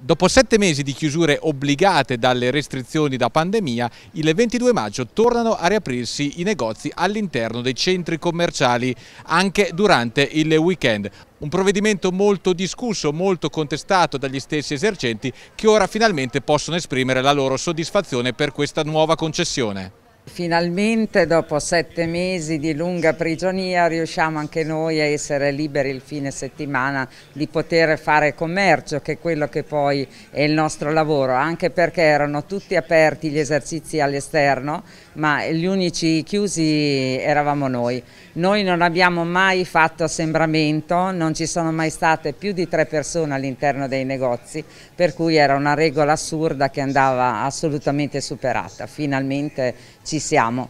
Dopo sette mesi di chiusure obbligate dalle restrizioni da pandemia, il 22 maggio tornano a riaprirsi i negozi all'interno dei centri commerciali, anche durante il weekend. Un provvedimento molto discusso, molto contestato dagli stessi esercenti che ora finalmente possono esprimere la loro soddisfazione per questa nuova concessione. Finalmente dopo sette mesi di lunga prigionia riusciamo anche noi a essere liberi il fine settimana di poter fare commercio che è quello che poi è il nostro lavoro anche perché erano tutti aperti gli esercizi all'esterno ma gli unici chiusi eravamo noi. Noi non abbiamo mai fatto assembramento, non ci sono mai state più di tre persone all'interno dei negozi per cui era una regola assurda che andava assolutamente superata. Finalmente ci ci siamo.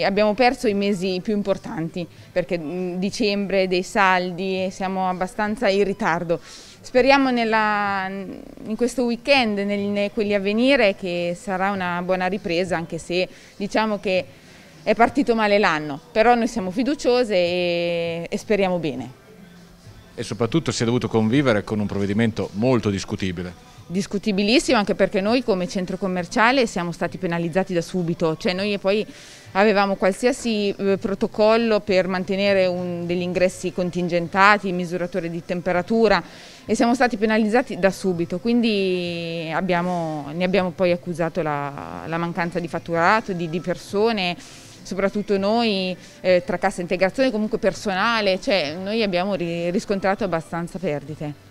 Abbiamo perso i mesi più importanti perché mm, dicembre dei saldi e siamo abbastanza in ritardo. Speriamo nella, in questo weekend, in quelli a venire, che sarà una buona ripresa anche se diciamo che è partito male l'anno, però noi siamo fiduciose e, e speriamo bene. E soprattutto si è dovuto convivere con un provvedimento molto discutibile discutibilissimo anche perché noi come centro commerciale siamo stati penalizzati da subito, cioè noi poi avevamo qualsiasi eh, protocollo per mantenere un, degli ingressi contingentati, misuratore di temperatura e siamo stati penalizzati da subito, quindi abbiamo, ne abbiamo poi accusato la, la mancanza di fatturato, di, di persone soprattutto noi eh, tra cassa integrazione comunque personale, cioè noi abbiamo riscontrato abbastanza perdite.